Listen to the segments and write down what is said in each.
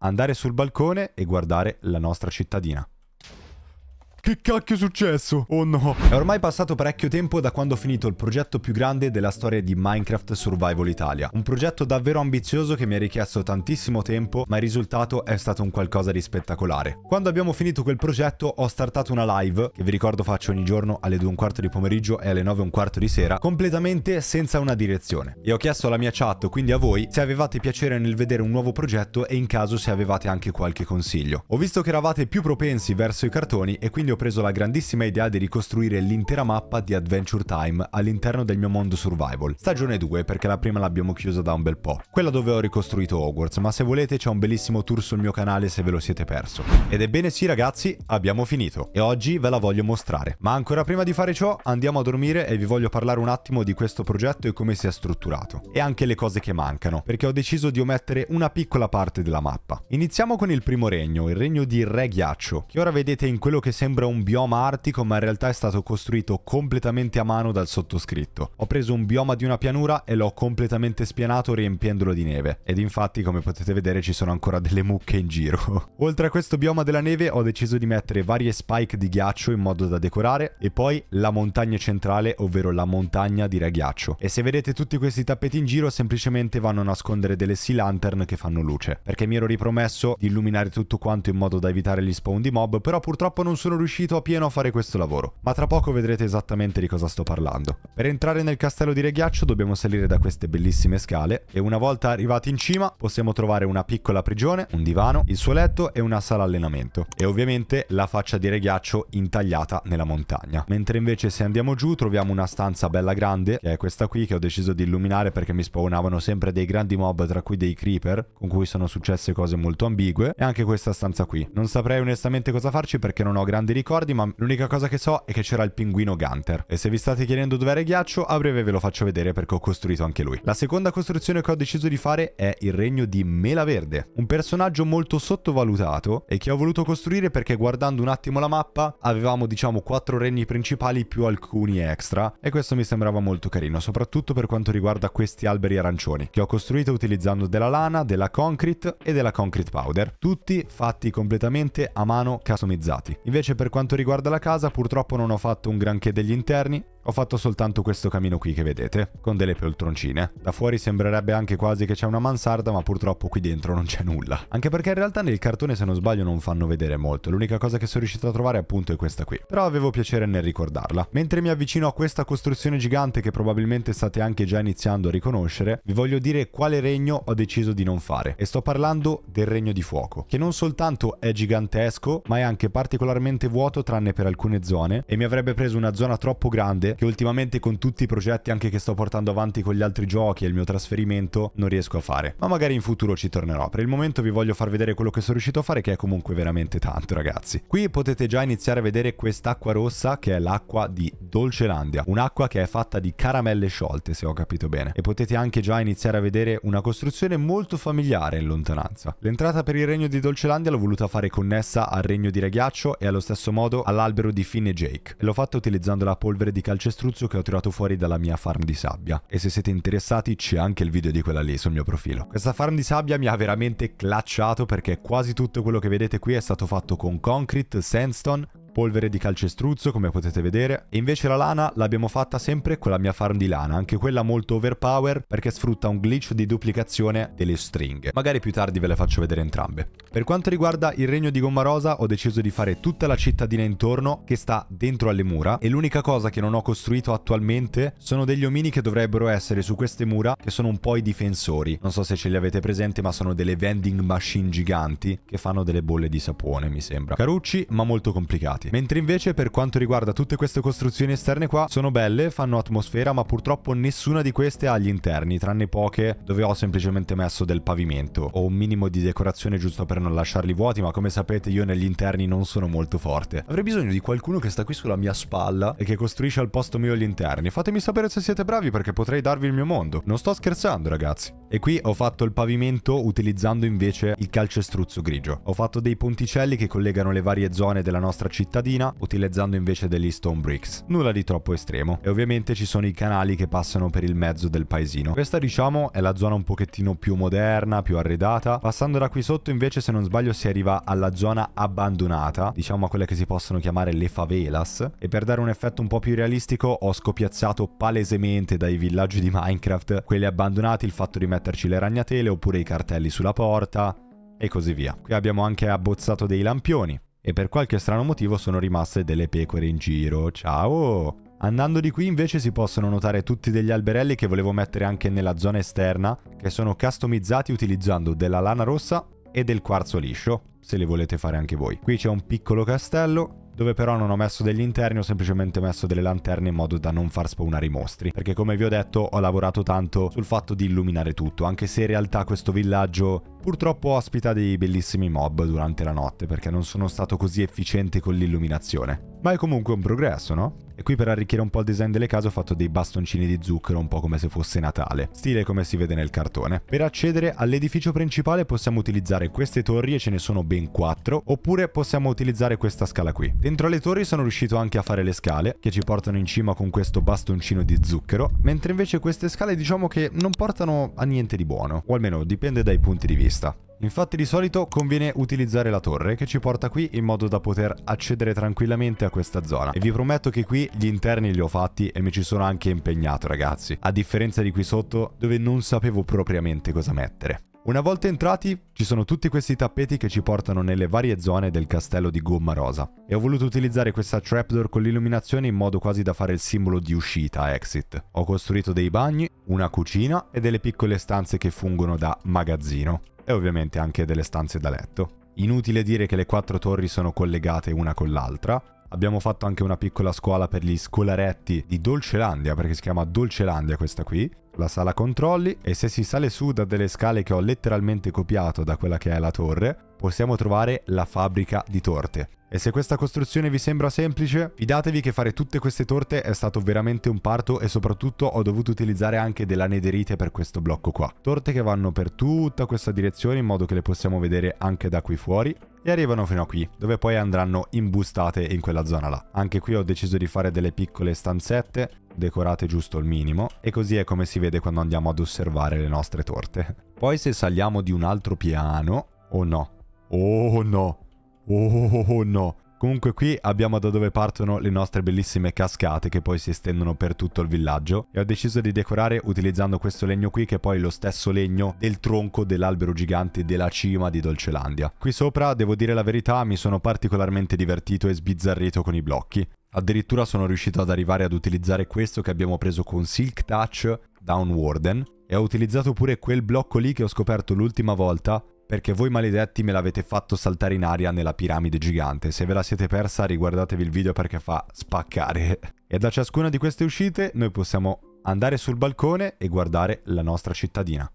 andare sul balcone e guardare la nostra cittadina. Che cacchio è successo? Oh no. È ormai passato parecchio tempo da quando ho finito il progetto più grande della storia di Minecraft Survival Italia. Un progetto davvero ambizioso che mi ha richiesto tantissimo tempo, ma il risultato è stato un qualcosa di spettacolare. Quando abbiamo finito quel progetto ho startato una live, che vi ricordo faccio ogni giorno alle 2 un quarto di pomeriggio e alle 9 un quarto di sera, completamente senza una direzione. E ho chiesto alla mia chat, quindi a voi, se avevate piacere nel vedere un nuovo progetto e in caso se avevate anche qualche consiglio. Ho visto che eravate più propensi verso i cartoni e quindi ho preso la grandissima idea di ricostruire l'intera mappa di Adventure Time all'interno del mio mondo survival. Stagione 2 perché la prima l'abbiamo chiusa da un bel po'. Quella dove ho ricostruito Hogwarts, ma se volete c'è un bellissimo tour sul mio canale se ve lo siete perso. Ed ebbene sì ragazzi, abbiamo finito. E oggi ve la voglio mostrare. Ma ancora prima di fare ciò andiamo a dormire e vi voglio parlare un attimo di questo progetto e come si è strutturato. E anche le cose che mancano, perché ho deciso di omettere una piccola parte della mappa. Iniziamo con il primo regno, il regno di Re Ghiaccio, che ora vedete in quello che sembra un bioma artico ma in realtà è stato costruito completamente a mano dal sottoscritto. Ho preso un bioma di una pianura e l'ho completamente spianato riempiendolo di neve. Ed infatti come potete vedere ci sono ancora delle mucche in giro. Oltre a questo bioma della neve ho deciso di mettere varie spike di ghiaccio in modo da decorare e poi la montagna centrale ovvero la montagna di reghiaccio. E se vedete tutti questi tappeti in giro semplicemente vanno a nascondere delle sea lantern che fanno luce. Perché mi ero ripromesso di illuminare tutto quanto in modo da evitare gli spawn di mob però purtroppo non sono riuscito riuscito a pieno a fare questo lavoro, ma tra poco vedrete esattamente di cosa sto parlando. Per entrare nel castello di Reghiaccio dobbiamo salire da queste bellissime scale e una volta arrivati in cima possiamo trovare una piccola prigione, un divano, il suo letto e una sala allenamento e ovviamente la faccia di Reghiaccio intagliata nella montagna. Mentre invece se andiamo giù troviamo una stanza bella grande, che è questa qui che ho deciso di illuminare perché mi spawnavano sempre dei grandi mob tra cui dei creeper, con cui sono successe cose molto ambigue, e anche questa stanza qui. Non saprei onestamente cosa farci perché non ho grandi ricordi, ma l'unica cosa che so è che c'era il pinguino Gunter. E se vi state chiedendo dove era il ghiaccio, a breve ve lo faccio vedere perché ho costruito anche lui. La seconda costruzione che ho deciso di fare è il regno di Mela Verde, un personaggio molto sottovalutato e che ho voluto costruire perché guardando un attimo la mappa avevamo diciamo quattro regni principali più alcuni extra e questo mi sembrava molto carino, soprattutto per quanto riguarda questi alberi arancioni che ho costruito utilizzando della lana, della concrete e della concrete powder, tutti fatti completamente a mano customizzati. Invece per per quanto riguarda la casa purtroppo non ho fatto un granché degli interni, ho fatto soltanto questo camino qui che vedete, con delle poltroncine. Da fuori sembrerebbe anche quasi che c'è una mansarda, ma purtroppo qui dentro non c'è nulla. Anche perché in realtà nel cartone, se non sbaglio, non fanno vedere molto. L'unica cosa che sono riuscito a trovare appunto è questa qui. Però avevo piacere nel ricordarla. Mentre mi avvicino a questa costruzione gigante che probabilmente state anche già iniziando a riconoscere, vi voglio dire quale regno ho deciso di non fare. E sto parlando del regno di fuoco, che non soltanto è gigantesco, ma è anche particolarmente vuoto tranne per alcune zone e mi avrebbe preso una zona troppo grande che ultimamente con tutti i progetti anche che sto portando avanti con gli altri giochi e il mio trasferimento non riesco a fare. Ma magari in futuro ci tornerò. Per il momento vi voglio far vedere quello che sono riuscito a fare che è comunque veramente tanto ragazzi. Qui potete già iniziare a vedere quest'acqua rossa che è l'acqua di Dolcelandia. Un'acqua che è fatta di caramelle sciolte se ho capito bene. E potete anche già iniziare a vedere una costruzione molto familiare in lontananza. L'entrata per il regno di Dolcelandia l'ho voluta fare connessa al regno di Reghiaccio e allo stesso modo all'albero di Finn e Jake. L'ho fatta utilizzando la polvere di calcio calcestruzzo che ho tirato fuori dalla mia farm di sabbia. E se siete interessati c'è anche il video di quella lì sul mio profilo. Questa farm di sabbia mi ha veramente clacciato perché quasi tutto quello che vedete qui è stato fatto con concrete, sandstone polvere di calcestruzzo come potete vedere e invece la lana l'abbiamo fatta sempre con la mia farm di lana, anche quella molto overpower perché sfrutta un glitch di duplicazione delle stringhe. Magari più tardi ve le faccio vedere entrambe. Per quanto riguarda il regno di gomma rosa ho deciso di fare tutta la cittadina intorno che sta dentro alle mura e l'unica cosa che non ho costruito attualmente sono degli omini che dovrebbero essere su queste mura che sono un po' i difensori. Non so se ce li avete presenti ma sono delle vending machine giganti che fanno delle bolle di sapone mi sembra. Carucci ma molto complicati avanti. Mentre invece per quanto riguarda tutte queste costruzioni esterne qua, sono belle, fanno atmosfera, ma purtroppo nessuna di queste ha gli interni, tranne poche dove ho semplicemente messo del pavimento o un minimo di decorazione giusto per non lasciarli vuoti, ma come sapete io negli interni non sono molto forte. Avrei bisogno di qualcuno che sta qui sulla mia spalla e che costruisce al posto mio gli interni. Fatemi sapere se siete bravi perché potrei darvi il mio mondo. Non sto scherzando ragazzi. E qui ho fatto il pavimento utilizzando invece il calcestruzzo grigio. Ho fatto dei ponticelli che collegano le varie zone della nostra città cittadina utilizzando invece degli stone bricks. Nulla di troppo estremo. E ovviamente ci sono i canali che passano per il mezzo del paesino. Questa diciamo è la zona un pochettino più moderna, più arredata. Passando da qui sotto invece se non sbaglio si arriva alla zona abbandonata, diciamo a quelle che si possono chiamare le favelas. E per dare un effetto un po' più realistico ho scopiazzato palesemente dai villaggi di Minecraft quelli abbandonati, il fatto di metterci le ragnatele oppure i cartelli sulla porta e così via. Qui abbiamo anche abbozzato dei lampioni e per qualche strano motivo sono rimaste delle pecore in giro. Ciao! Andando di qui invece si possono notare tutti degli alberelli che volevo mettere anche nella zona esterna, che sono customizzati utilizzando della lana rossa e del quarzo liscio, se li volete fare anche voi. Qui c'è un piccolo castello, dove però non ho messo degli interni, ho semplicemente messo delle lanterne in modo da non far spawnare i mostri, perché come vi ho detto ho lavorato tanto sul fatto di illuminare tutto, anche se in realtà questo villaggio Purtroppo ospita dei bellissimi mob durante la notte perché non sono stato così efficiente con l'illuminazione, ma è comunque un progresso, no? E qui per arricchire un po' il design delle case ho fatto dei bastoncini di zucchero un po' come se fosse Natale, stile come si vede nel cartone. Per accedere all'edificio principale possiamo utilizzare queste torri e ce ne sono ben quattro, oppure possiamo utilizzare questa scala qui. Dentro alle torri sono riuscito anche a fare le scale, che ci portano in cima con questo bastoncino di zucchero, mentre invece queste scale diciamo che non portano a niente di buono, o almeno dipende dai punti di vista vista. Infatti di solito conviene utilizzare la torre che ci porta qui in modo da poter accedere tranquillamente a questa zona e vi prometto che qui gli interni li ho fatti e mi ci sono anche impegnato ragazzi a differenza di qui sotto dove non sapevo propriamente cosa mettere. Una volta entrati ci sono tutti questi tappeti che ci portano nelle varie zone del castello di Gomma Rosa e ho voluto utilizzare questa trapdoor con l'illuminazione in modo quasi da fare il simbolo di uscita, exit. Ho costruito dei bagni, una cucina e delle piccole stanze che fungono da magazzino e ovviamente anche delle stanze da letto. Inutile dire che le quattro torri sono collegate una con l'altra, Abbiamo fatto anche una piccola scuola per gli scolaretti di Dolcelandia, perché si chiama Dolcelandia questa qui, la sala controlli e se si sale su da delle scale che ho letteralmente copiato da quella che è la torre, possiamo trovare la fabbrica di torte. E se questa costruzione vi sembra semplice, fidatevi che fare tutte queste torte è stato veramente un parto e soprattutto ho dovuto utilizzare anche della nederite per questo blocco qua. Torte che vanno per tutta questa direzione in modo che le possiamo vedere anche da qui fuori e arrivano fino a qui, dove poi andranno imbustate in quella zona là. Anche qui ho deciso di fare delle piccole stanzette decorate giusto il minimo, e così è come si vede quando andiamo ad osservare le nostre torte. Poi se saliamo di un altro piano... Oh no. Oh no. Oh no. Comunque qui abbiamo da dove partono le nostre bellissime cascate che poi si estendono per tutto il villaggio e ho deciso di decorare utilizzando questo legno qui che è poi lo stesso legno del tronco dell'albero gigante della cima di Dolcelandia. Qui sopra, devo dire la verità, mi sono particolarmente divertito e sbizzarrito con i blocchi. Addirittura sono riuscito ad arrivare ad utilizzare questo che abbiamo preso con Silk Touch da un Warden e ho utilizzato pure quel blocco lì che ho scoperto l'ultima volta perché voi maledetti me l'avete fatto saltare in aria nella piramide gigante. Se ve la siete persa riguardatevi il video perché fa spaccare. E da ciascuna di queste uscite noi possiamo andare sul balcone e guardare la nostra cittadina.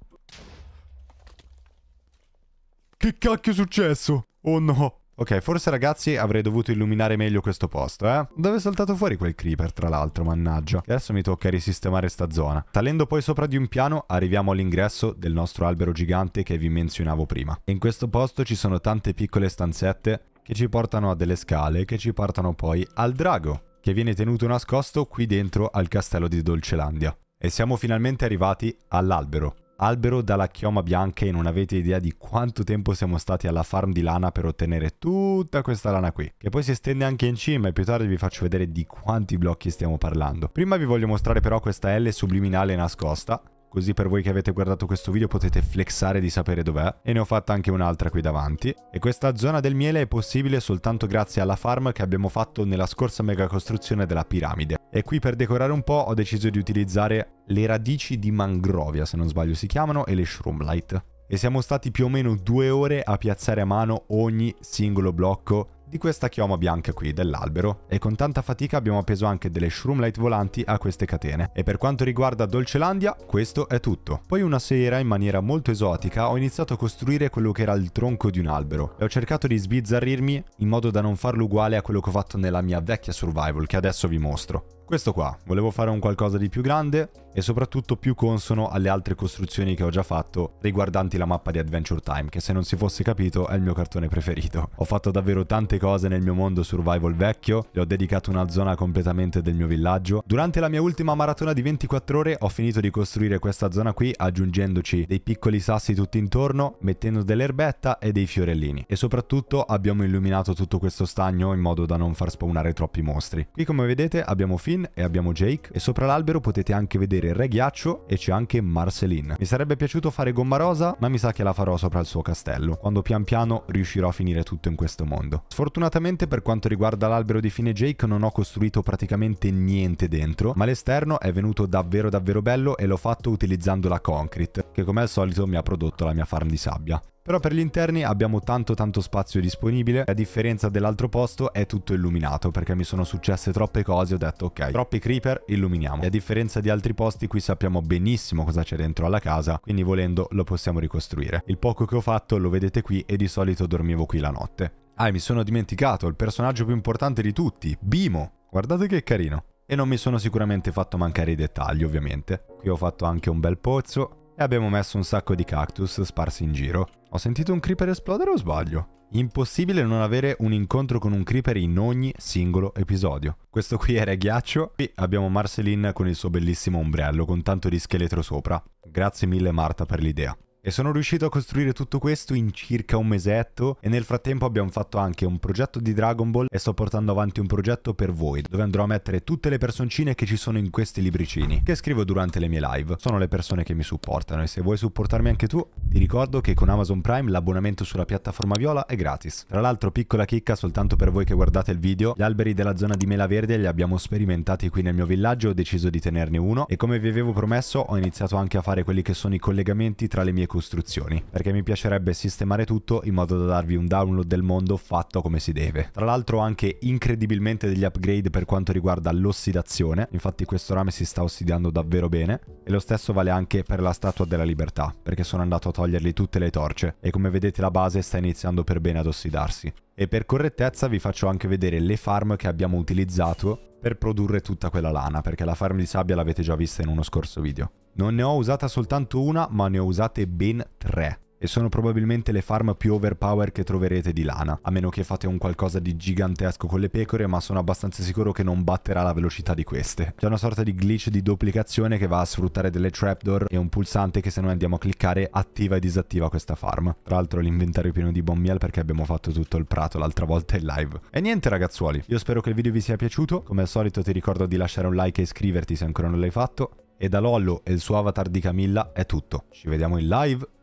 Che cacchio è successo? Oh no! Ok, forse ragazzi avrei dovuto illuminare meglio questo posto, eh? Dove è saltato fuori quel creeper, tra l'altro, mannaggia. E adesso mi tocca risistemare sta zona. Salendo poi sopra di un piano, arriviamo all'ingresso del nostro albero gigante che vi menzionavo prima. E in questo posto ci sono tante piccole stanzette che ci portano a delle scale che ci portano poi al drago, che viene tenuto nascosto qui dentro al castello di Dolcelandia. E siamo finalmente arrivati all'albero, albero dalla chioma bianca e non avete idea di quanto tempo siamo stati alla farm di lana per ottenere tutta questa lana qui, che poi si estende anche in cima e più tardi vi faccio vedere di quanti blocchi stiamo parlando. Prima vi voglio mostrare però questa L subliminale nascosta, così per voi che avete guardato questo video potete flexare di sapere dov'è e ne ho fatta anche un'altra qui davanti e questa zona del miele è possibile soltanto grazie alla farm che abbiamo fatto nella scorsa mega costruzione della piramide e qui per decorare un po' ho deciso di utilizzare le radici di mangrovia, se non sbaglio si chiamano, e le shroom light. E siamo stati più o meno due ore a piazzare a mano ogni singolo blocco di questa chioma bianca qui dell'albero e con tanta fatica abbiamo appeso anche delle shroom light volanti a queste catene. E per quanto riguarda Dolcelandia, questo è tutto. Poi una sera, in maniera molto esotica, ho iniziato a costruire quello che era il tronco di un albero e ho cercato di sbizzarrirmi in modo da non farlo uguale a quello che ho fatto nella mia vecchia survival che adesso vi mostro. Questo qua, volevo fare un qualcosa di più grande e soprattutto più consono alle altre costruzioni che ho già fatto riguardanti la mappa di Adventure Time, che se non si fosse capito è il mio cartone preferito. Ho fatto davvero tante cose nel mio mondo survival vecchio, le ho dedicato una zona completamente del mio villaggio. Durante la mia ultima maratona di 24 ore ho finito di costruire questa zona qui aggiungendoci dei piccoli sassi tutti intorno, mettendo dell'erbetta e dei fiorellini. E soprattutto abbiamo illuminato tutto questo stagno in modo da non far spawnare troppi mostri. Qui come vedete abbiamo Finn e abbiamo Jake e sopra l'albero potete anche vedere Re Ghiaccio e c'è anche Marceline. Mi sarebbe piaciuto fare gomma rosa ma mi sa che la farò sopra il suo castello quando pian piano riuscirò a finire tutto in questo mondo. Sfortunatamente per quanto riguarda l'albero di fine Jake non ho costruito praticamente niente dentro ma l'esterno è venuto davvero davvero bello e l'ho fatto utilizzando la concrete che come al solito mi ha prodotto la mia farm di sabbia. Però per gli interni abbiamo tanto tanto spazio disponibile, a differenza dell'altro posto è tutto illuminato perché mi sono successe troppe cose ho detto ok, troppi creeper, illuminiamo. E a differenza di altri posti qui sappiamo benissimo cosa c'è dentro alla casa, quindi volendo lo possiamo ricostruire. Il poco che ho fatto lo vedete qui e di solito dormivo qui la notte. Ah, mi sono dimenticato, il personaggio più importante di tutti, Bimo. Guardate che carino. E non mi sono sicuramente fatto mancare i dettagli, ovviamente. Qui ho fatto anche un bel pozzo, e abbiamo messo un sacco di cactus sparsi in giro. Ho sentito un creeper esplodere o sbaglio? Impossibile non avere un incontro con un creeper in ogni singolo episodio. Questo qui era Ghiaccio, qui abbiamo Marceline con il suo bellissimo ombrello con tanto di scheletro sopra. Grazie mille Marta per l'idea. E sono riuscito a costruire tutto questo in circa un mesetto e nel frattempo abbiamo fatto anche un progetto di Dragon Ball e sto portando avanti un progetto per voi dove andrò a mettere tutte le personcine che ci sono in questi libricini che scrivo durante le mie live. Sono le persone che mi supportano e se vuoi supportarmi anche tu ti ricordo che con Amazon Prime l'abbonamento sulla piattaforma viola è gratis. Tra l'altro piccola chicca soltanto per voi che guardate il video, gli alberi della zona di mela verde li abbiamo sperimentati qui nel mio villaggio ho deciso di tenerne uno e come vi avevo promesso ho iniziato anche a fare quelli che sono i collegamenti tra le mie costruzioni, perché mi piacerebbe sistemare tutto in modo da darvi un download del mondo fatto come si deve. Tra l'altro ho anche incredibilmente degli upgrade per quanto riguarda l'ossidazione, infatti questo rame si sta ossidando davvero bene, e lo stesso vale anche per la Statua della Libertà, perché sono andato a togliergli tutte le torce, e come vedete la base sta iniziando per bene ad ossidarsi. E per correttezza vi faccio anche vedere le farm che abbiamo utilizzato per produrre tutta quella lana, perché la farm di sabbia l'avete già vista in uno scorso video. Non ne ho usata soltanto una, ma ne ho usate ben tre. E sono probabilmente le farm più overpower che troverete di lana. A meno che fate un qualcosa di gigantesco con le pecore, ma sono abbastanza sicuro che non batterà la velocità di queste. C'è una sorta di glitch di duplicazione che va a sfruttare delle trapdoor e un pulsante che se noi andiamo a cliccare attiva e disattiva questa farm. Tra l'altro l'inventario è pieno di bombiel perché abbiamo fatto tutto il prato l'altra volta in live. E niente ragazzuoli, io spero che il video vi sia piaciuto. Come al solito ti ricordo di lasciare un like e iscriverti se ancora non l'hai fatto. E da Lollo e il suo avatar di Camilla è tutto. Ci vediamo in live